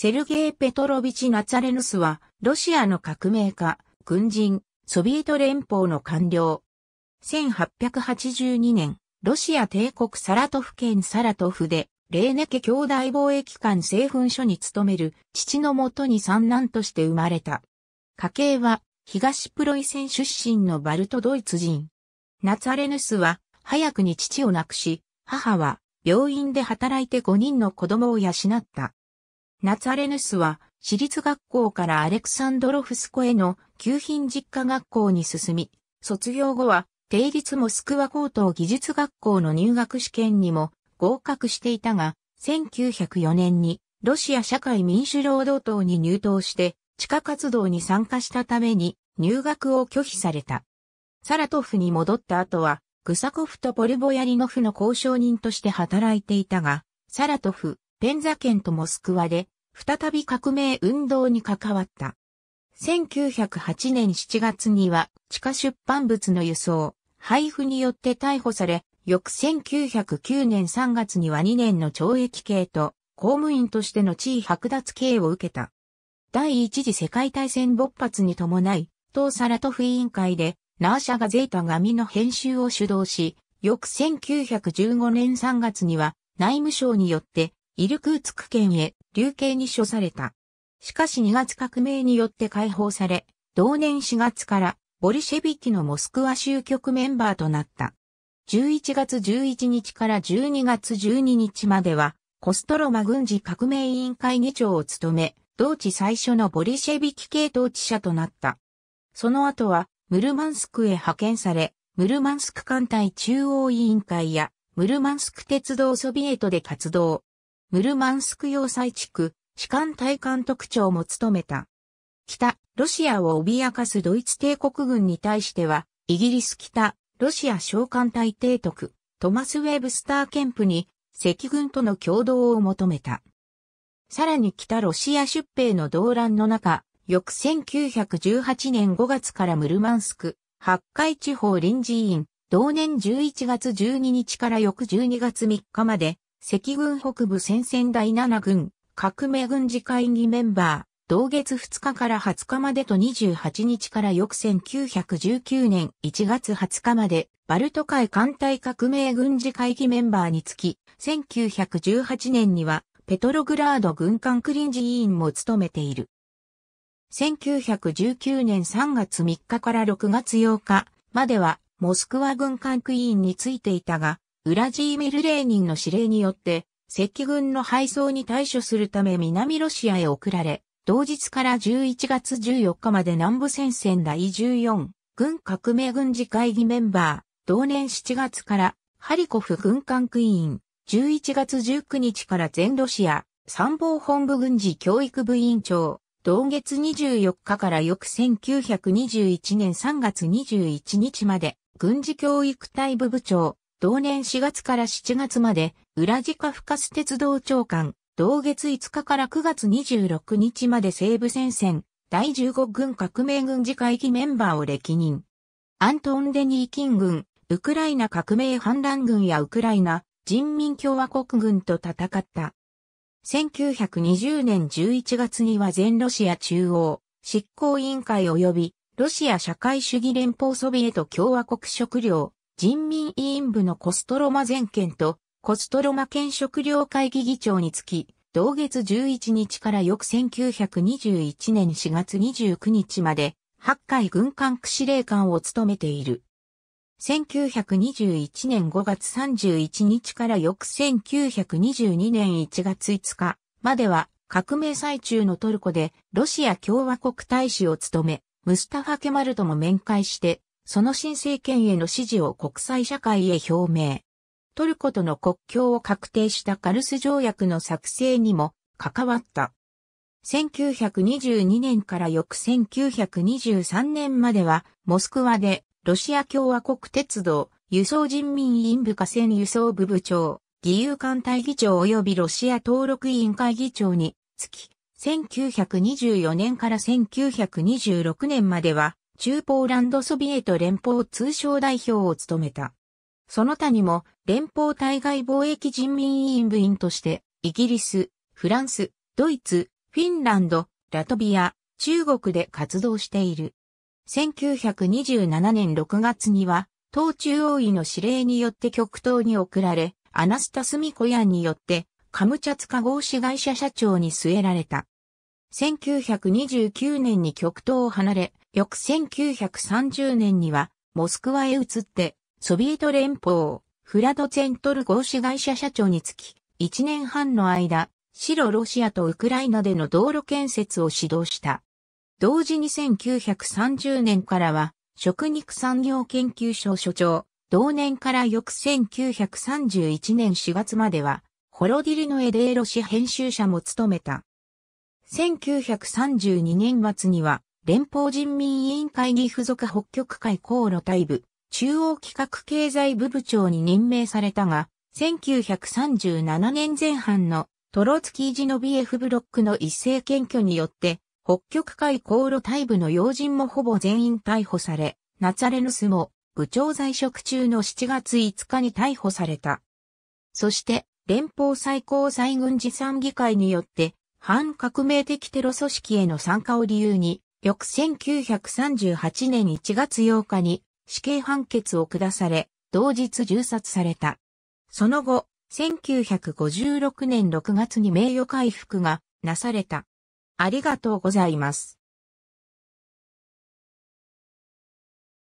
セルゲイ・ペトロビチ・ナツァレヌスは、ロシアの革命家、軍人、ソビエト連邦の官僚。1882年、ロシア帝国サラトフ県サラトフで、レーネ家兄弟貿易官製粉所に勤める父のもとに三男として生まれた。家系は、東プロイセン出身のバルトドイツ人。ナツァレヌスは、早くに父を亡くし、母は、病院で働いて5人の子供を養った。ナツアレヌスは、私立学校からアレクサンドロフスコへの旧品実家学校に進み、卒業後は、定立モスクワ高等技術学校の入学試験にも合格していたが、1904年にロシア社会民主労働党に入党して、地下活動に参加したために入学を拒否された。サラトフに戻った後は、グサコフとポルボヤリノフの交渉人として働いていたが、サラトフ、ペンザ県とモスクワで、再び革命運動に関わった。1908年7月には、地下出版物の輸送、配布によって逮捕され、翌1909年3月には2年の懲役刑と、公務員としての地位剥奪刑を受けた。第一次世界大戦勃発に伴い、東サラトフ委員会で、ナーシャガゼータ紙の編集を主導し、翌1915年3月には内務省によってイルクーツク県へ流刑に処された。しかし2月革命によって解放され、同年4月からボリシェビキのモスクワ州局メンバーとなった。11月11日から12月12日までは、コストロマ軍事革命委員会議長を務め、同地最初のボリシェビキ系統治者となった。その後は、ムルマンスクへ派遣され、ムルマンスク艦隊中央委員会や、ムルマンスク鉄道ソビエトで活動。ムルマンスク要塞地区、士官隊監督長も務めた。北、ロシアを脅かすドイツ帝国軍に対しては、イギリス北、ロシア召喚隊提督、トマス・ウェブスター・ケンプに、赤軍との共同を求めた。さらに北ロシア出兵の動乱の中、翌1918年5月からムルマンスク、八海地方臨時委員、同年11月12日から翌12月3日まで、赤軍北部戦線第7軍、革命軍事会議メンバー、同月2日から20日までと28日から翌1919年1月20日まで、バルト海艦隊革命軍事会議メンバーにつき、1918年には、ペトログラード軍艦クリンジ委員も務めている。1919年3月3日から6月8日までは、モスクワ軍艦区委員についていたが、ウラジーミル・レーニンの指令によって、赤軍の敗走に対処するため南ロシアへ送られ、同日から11月14日まで南部戦線第14軍革命軍事会議メンバー、同年7月からハリコフ軍艦クイーン、11月19日から全ロシア参謀本部軍事教育部委員長、同月24日から翌1921年3月21日まで軍事教育隊部部長、同年4月から7月まで、ウラジカフカス鉄道長官、同月5日から9月26日まで西部戦線、第15軍革命軍事会議メンバーを歴任。アントン・デニー・キン軍、ウクライナ革命反乱軍やウクライナ人民共和国軍と戦った。1920年11月には全ロシア中央執行委員会及びロシア社会主義連邦ソビエト共和国食料人民委員部のコストロマ全県とコストロマ県食料会議議長につき、同月11日から翌1921年4月29日まで、8回軍管区司令官を務めている。1921年5月31日から翌1922年1月5日までは革命最中のトルコでロシア共和国大使を務め、ムスタファ・ケマルとも面会してその新政権への支持を国際社会へ表明。トルコとの国境を確定したカルス条約の作成にも関わった。1922年から翌1923年までは、モスクワでロシア共和国鉄道、輸送人民委員部下線輸送部部長、義勇艦隊議長及びロシア登録委員会議長につき、1924年から1926年までは、中ポーランドソビエト連邦通商代表を務めた。その他にも、連邦対外貿易人民委員部員として、イギリス、フランス、ドイツ、フィンランド、ラトビア、中国で活動している。1927年6月には、党中央委の指令によって極東に送られ、アナスタスミコヤンによって、カムチャツカ合資会社社長に据えられた。1929年に極東を離れ、翌1930年には、モスクワへ移って、ソビエト連邦、フラドゼェントル合資会社社長につき、1年半の間、白ロシアとウクライナでの道路建設を指導した。同時に1930年からは、食肉産業研究所所長、同年から翌1931年4月までは、ホロディルのエデーロ氏編集者も務めた。1932年末には、連邦人民委員会に付属北極海航路隊部、中央企画経済部部長に任命されたが、1937年前半のトロツキー・ジノビエフ・ブロックの一斉検挙によって、北極海航路隊部の要人もほぼ全員逮捕され、ナツァレヌスも部長在職中の7月5日に逮捕された。そして、連邦最高裁軍事参議会によって、反革命的テロ組織への参加を理由に、翌1938年1月8日に死刑判決を下され、同日銃殺された。その後、1956年6月に名誉回復がなされた。ありがとうございます。